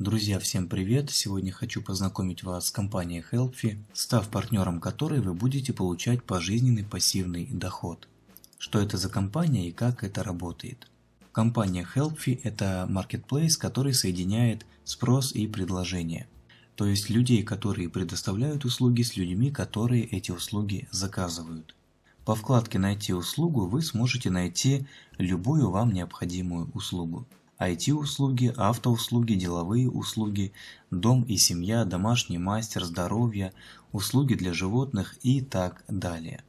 Друзья, всем привет! Сегодня хочу познакомить вас с компанией Helpfi, став партнером которой вы будете получать пожизненный пассивный доход. Что это за компания и как это работает? Компания Helpfi – это маркетплейс, который соединяет спрос и предложение. То есть людей, которые предоставляют услуги, с людьми, которые эти услуги заказывают. По вкладке «Найти услугу» вы сможете найти любую вам необходимую услугу. IT-услуги, автоуслуги, деловые услуги, дом и семья, домашний мастер, здоровье, услуги для животных и так далее.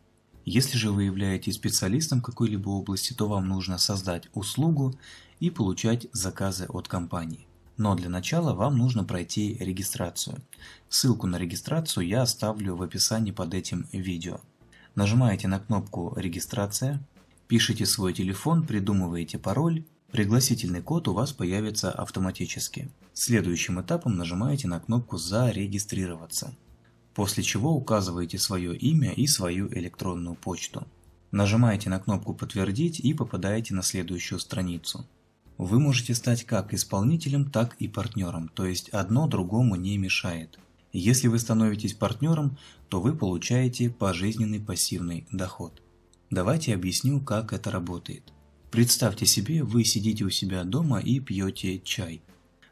Если же вы являетесь специалистом какой-либо области, то вам нужно создать услугу и получать заказы от компании. Но для начала вам нужно пройти регистрацию. Ссылку на регистрацию я оставлю в описании под этим видео. Нажимаете на кнопку «Регистрация», пишите свой телефон, придумываете пароль Пригласительный код у вас появится автоматически. Следующим этапом нажимаете на кнопку «Зарегистрироваться», после чего указываете свое имя и свою электронную почту. Нажимаете на кнопку «Подтвердить» и попадаете на следующую страницу. Вы можете стать как исполнителем, так и партнером, то есть одно другому не мешает. Если вы становитесь партнером, то вы получаете пожизненный пассивный доход. Давайте объясню, как это работает. Представьте себе, вы сидите у себя дома и пьете чай.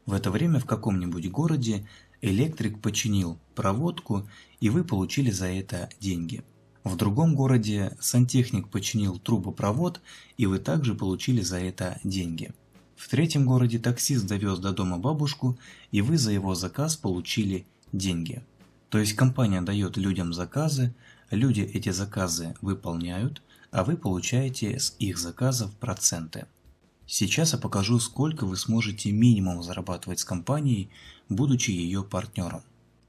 В это время в каком-нибудь городе электрик починил проводку, и вы получили за это деньги. В другом городе сантехник починил трубопровод, и вы также получили за это деньги. В третьем городе таксист довез до дома бабушку, и вы за его заказ получили деньги. То есть компания дает людям заказы, люди эти заказы выполняют, а вы получаете с их заказов проценты. Сейчас я покажу, сколько вы сможете минимум зарабатывать с компанией, будучи ее партнером.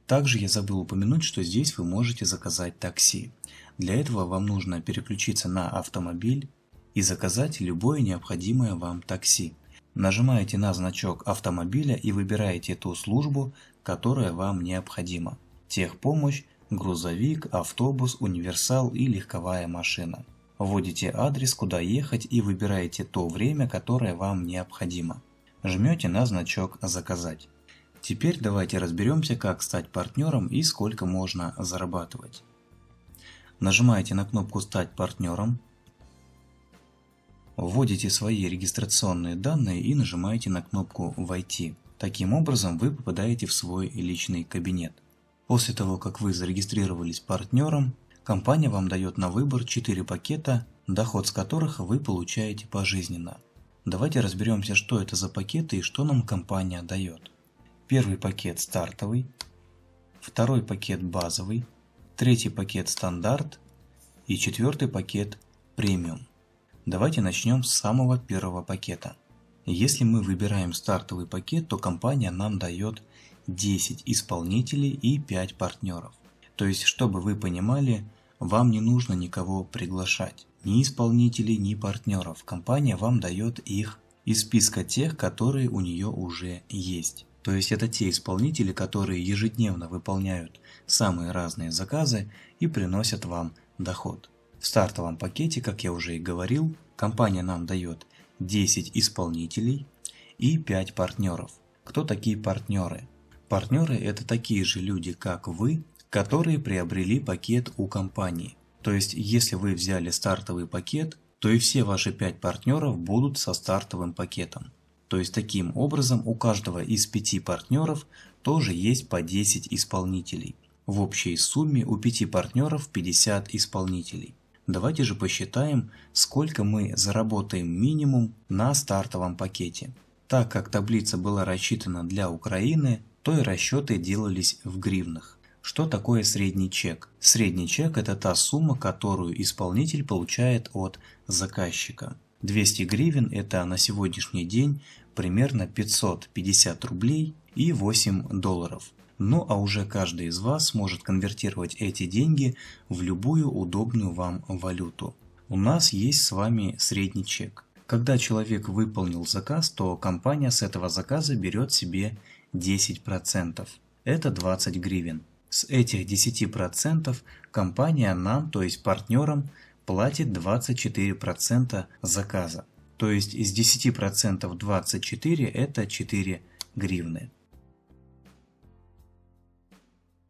Также я забыл упомянуть, что здесь вы можете заказать такси. Для этого вам нужно переключиться на автомобиль и заказать любое необходимое вам такси. Нажимаете на значок автомобиля и выбираете ту службу, которая вам необходима. Техпомощь, грузовик, автобус, универсал и легковая машина. Вводите адрес, куда ехать и выбираете то время, которое вам необходимо. Жмете на значок «Заказать». Теперь давайте разберемся, как стать партнером и сколько можно зарабатывать. Нажимаете на кнопку «Стать партнером», вводите свои регистрационные данные и нажимаете на кнопку «Войти». Таким образом вы попадаете в свой личный кабинет. После того, как вы зарегистрировались партнером, Компания вам дает на выбор 4 пакета, доход с которых вы получаете пожизненно. Давайте разберемся, что это за пакеты и что нам компания дает. Первый пакет стартовый, второй пакет базовый, третий пакет стандарт и четвертый пакет премиум. Давайте начнем с самого первого пакета. Если мы выбираем стартовый пакет, то компания нам дает 10 исполнителей и 5 партнеров. То есть, чтобы вы понимали, вам не нужно никого приглашать, ни исполнителей, ни партнеров. Компания вам дает их из списка тех, которые у нее уже есть. То есть это те исполнители, которые ежедневно выполняют самые разные заказы и приносят вам доход. В стартовом пакете, как я уже и говорил, компания нам дает 10 исполнителей и 5 партнеров. Кто такие партнеры? Партнеры – это такие же люди, как вы, которые приобрели пакет у компании. То есть, если вы взяли стартовый пакет, то и все ваши 5 партнеров будут со стартовым пакетом. То есть, таким образом у каждого из 5 партнеров тоже есть по 10 исполнителей. В общей сумме у 5 партнеров 50 исполнителей. Давайте же посчитаем, сколько мы заработаем минимум на стартовом пакете. Так как таблица была рассчитана для Украины, то и расчеты делались в гривнах. Что такое средний чек? Средний чек – это та сумма, которую исполнитель получает от заказчика. 200 гривен – это на сегодняшний день примерно 550 рублей и 8 долларов. Ну а уже каждый из вас может конвертировать эти деньги в любую удобную вам валюту. У нас есть с вами средний чек. Когда человек выполнил заказ, то компания с этого заказа берет себе 10%. Это 20 гривен. С этих 10% компания нам, то есть партнерам, платит 24% заказа. То есть из 10% 24 это 4 гривны.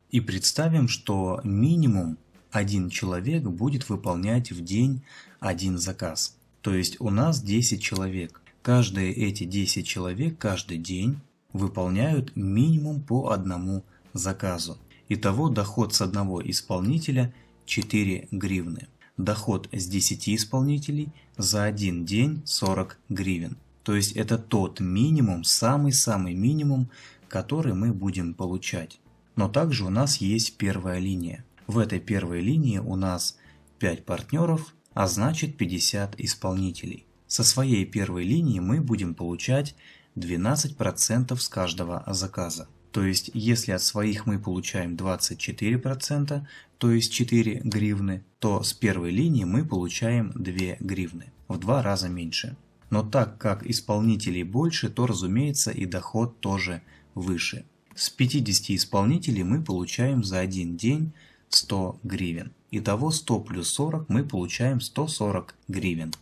И представим, что минимум один человек будет выполнять в день один заказ. То есть у нас 10 человек. Каждые эти 10 человек каждый день выполняют минимум по одному заказу. Итого доход с одного исполнителя 4 гривны. Доход с 10 исполнителей за один день 40 гривен. То есть это тот минимум, самый-самый минимум, который мы будем получать. Но также у нас есть первая линия. В этой первой линии у нас 5 партнеров, а значит 50 исполнителей. Со своей первой линии мы будем получать 12% с каждого заказа. То есть, если от своих мы получаем 24%, то есть 4 гривны, то с первой линии мы получаем 2 гривны, в два раза меньше. Но так как исполнителей больше, то, разумеется, и доход тоже выше. С 50 исполнителей мы получаем за один день 100 гривен. Итого 100 плюс 40 мы получаем 140 гривен.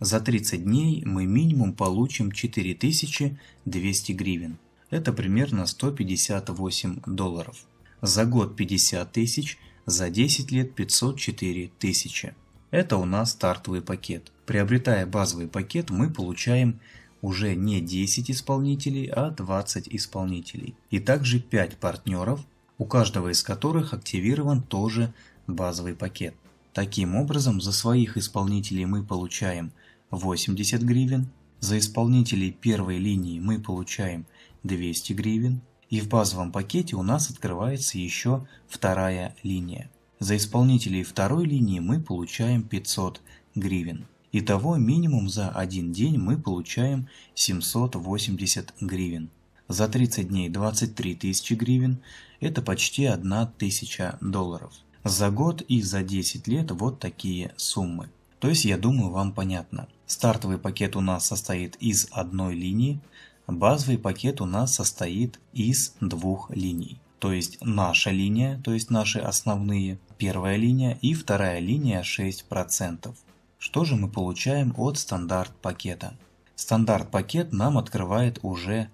За 30 дней мы минимум получим 4200 гривен. Это примерно 158 долларов. За год 50 тысяч, за 10 лет 504 тысячи. Это у нас стартовый пакет. Приобретая базовый пакет, мы получаем уже не 10 исполнителей, а 20 исполнителей. И также 5 партнеров, у каждого из которых активирован тоже базовый пакет. Таким образом, за своих исполнителей мы получаем 80 гривен, за исполнителей первой линии мы получаем 200 гривен. И в базовом пакете у нас открывается еще вторая линия. За исполнителей второй линии мы получаем 500 гривен. Итого минимум за один день мы получаем 780 гривен. За 30 дней 23 тысячи гривен – это почти 1 тысяча долларов. За год и за 10 лет вот такие суммы. То есть, я думаю, вам понятно. Стартовый пакет у нас состоит из одной линии, Базовый пакет у нас состоит из двух линий. То есть наша линия, то есть наши основные, первая линия и вторая линия 6%. Что же мы получаем от стандарт пакета? Стандарт пакет нам открывает уже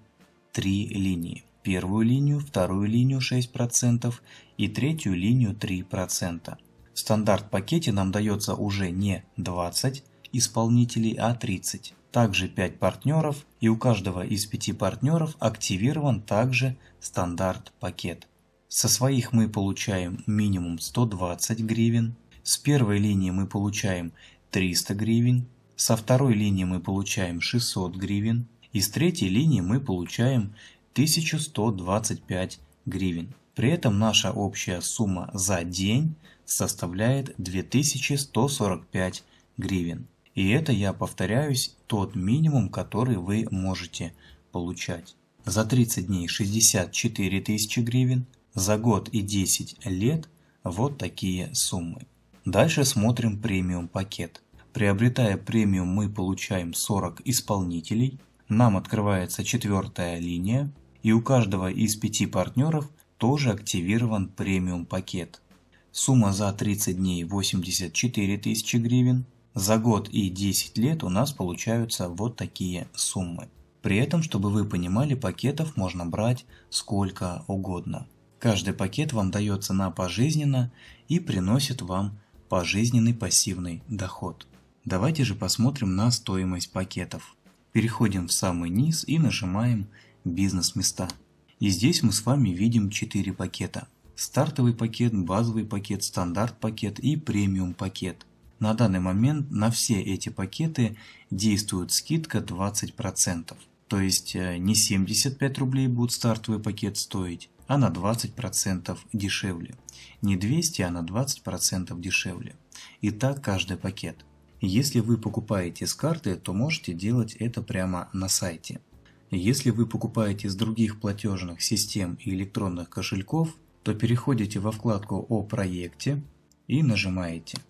три линии. Первую линию, вторую линию 6% и третью линию 3%. В стандарт пакете нам дается уже не 20 исполнителей, а 30 также 5 партнеров, и у каждого из 5 партнеров активирован также стандарт-пакет. Со своих мы получаем минимум 120 гривен, с первой линии мы получаем 300 гривен, со второй линии мы получаем 600 гривен, и с третьей линии мы получаем 1125 гривен. При этом наша общая сумма за день составляет 2145 гривен. И это, я повторяюсь, тот минимум, который вы можете получать. За 30 дней 64 тысячи гривен, за год и 10 лет вот такие суммы. Дальше смотрим премиум пакет. Приобретая премиум мы получаем 40 исполнителей, нам открывается четвертая линия и у каждого из пяти партнеров тоже активирован премиум пакет. Сумма за 30 дней 84 тысячи гривен, за год и 10 лет у нас получаются вот такие суммы. При этом, чтобы вы понимали, пакетов можно брать сколько угодно. Каждый пакет вам дается на пожизненно и приносит вам пожизненный пассивный доход. Давайте же посмотрим на стоимость пакетов. Переходим в самый низ и нажимаем «Бизнес-места». И здесь мы с вами видим 4 пакета. Стартовый пакет, базовый пакет, стандарт пакет и премиум пакет – на данный момент на все эти пакеты действует скидка 20%. То есть э, не 75 рублей будет стартовый пакет стоить, а на 20% дешевле. Не 200, а на 20% дешевле. И так каждый пакет. Если вы покупаете с карты, то можете делать это прямо на сайте. Если вы покупаете с других платежных систем и электронных кошельков, то переходите во вкладку «О проекте» и нажимаете –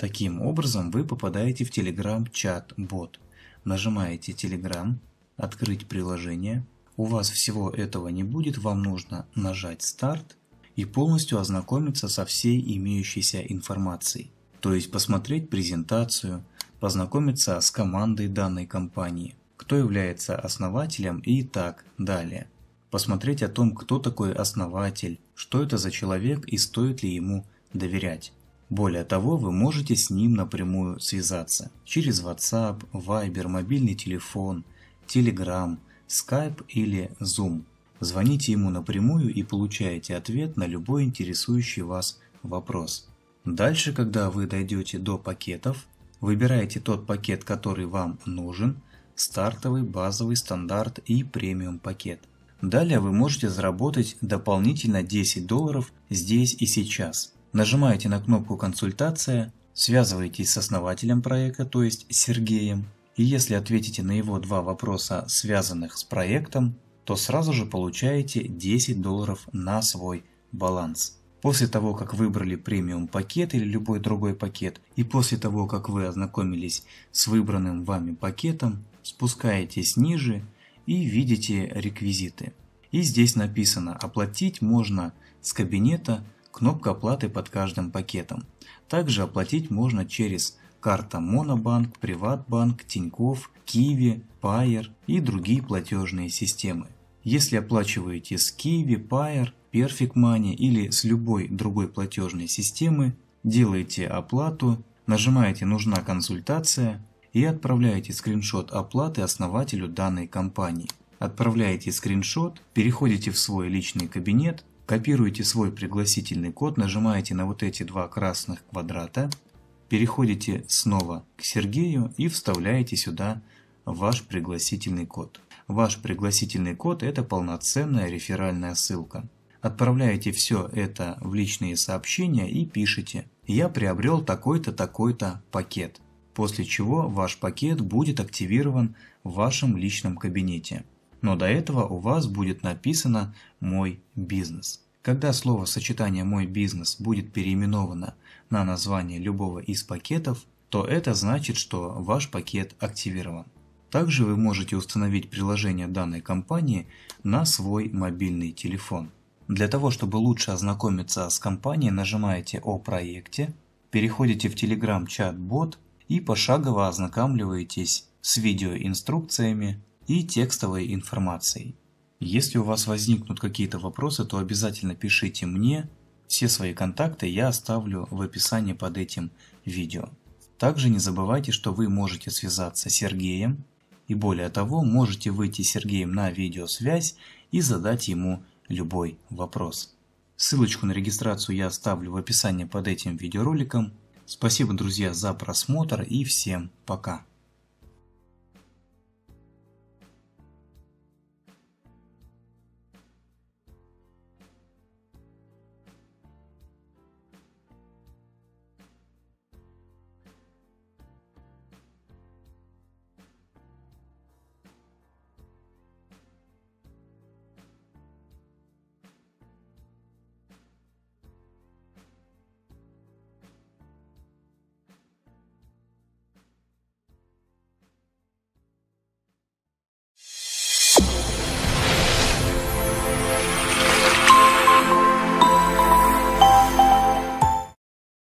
Таким образом вы попадаете в Telegram-чат бот. Нажимаете Telegram, открыть приложение. У вас всего этого не будет, вам нужно нажать старт и полностью ознакомиться со всей имеющейся информацией. То есть посмотреть презентацию, познакомиться с командой данной компании, кто является основателем и так далее. Посмотреть о том, кто такой основатель, что это за человек и стоит ли ему доверять. Более того, вы можете с ним напрямую связаться через WhatsApp, Viber, мобильный телефон, Telegram, Skype или Zoom. Звоните ему напрямую и получаете ответ на любой интересующий вас вопрос. Дальше, когда вы дойдете до пакетов, выбираете тот пакет, который вам нужен, стартовый, базовый, стандарт и премиум пакет. Далее вы можете заработать дополнительно 10 долларов здесь и сейчас – нажимаете на кнопку «Консультация», связываетесь с основателем проекта, то есть Сергеем, и если ответите на его два вопроса, связанных с проектом, то сразу же получаете 10 долларов на свой баланс. После того, как выбрали премиум пакет или любой другой пакет, и после того, как вы ознакомились с выбранным вами пакетом, спускаетесь ниже и видите реквизиты. И здесь написано «Оплатить можно с кабинета кнопка оплаты под каждым пакетом. Также оплатить можно через карта Монобанк, Приватбанк, Тинькофф, Киви, Пайер и другие платежные системы. Если оплачиваете с Киви, Пайер, Perfect Money или с любой другой платежной системы, делаете оплату, нажимаете «Нужна консультация» и отправляете скриншот оплаты основателю данной компании. Отправляете скриншот, переходите в свой личный кабинет, Копируете свой пригласительный код, нажимаете на вот эти два красных квадрата, переходите снова к Сергею и вставляете сюда ваш пригласительный код. Ваш пригласительный код – это полноценная реферальная ссылка. Отправляете все это в личные сообщения и пишите «Я приобрел такой-то, такой-то пакет», после чего ваш пакет будет активирован в вашем личном кабинете но до этого у вас будет написано «Мой бизнес». Когда слово сочетание «Мой бизнес» будет переименовано на название любого из пакетов, то это значит, что ваш пакет активирован. Также вы можете установить приложение данной компании на свой мобильный телефон. Для того, чтобы лучше ознакомиться с компанией, нажимаете «О проекте», переходите в Telegram чат-бот и пошагово ознакомливаетесь с видеоинструкциями, и текстовой информацией. Если у вас возникнут какие-то вопросы, то обязательно пишите мне. Все свои контакты я оставлю в описании под этим видео. Также не забывайте, что вы можете связаться с Сергеем и более того, можете выйти с Сергеем на видеосвязь и задать ему любой вопрос. Ссылочку на регистрацию я оставлю в описании под этим видеороликом. Спасибо, друзья, за просмотр и всем пока!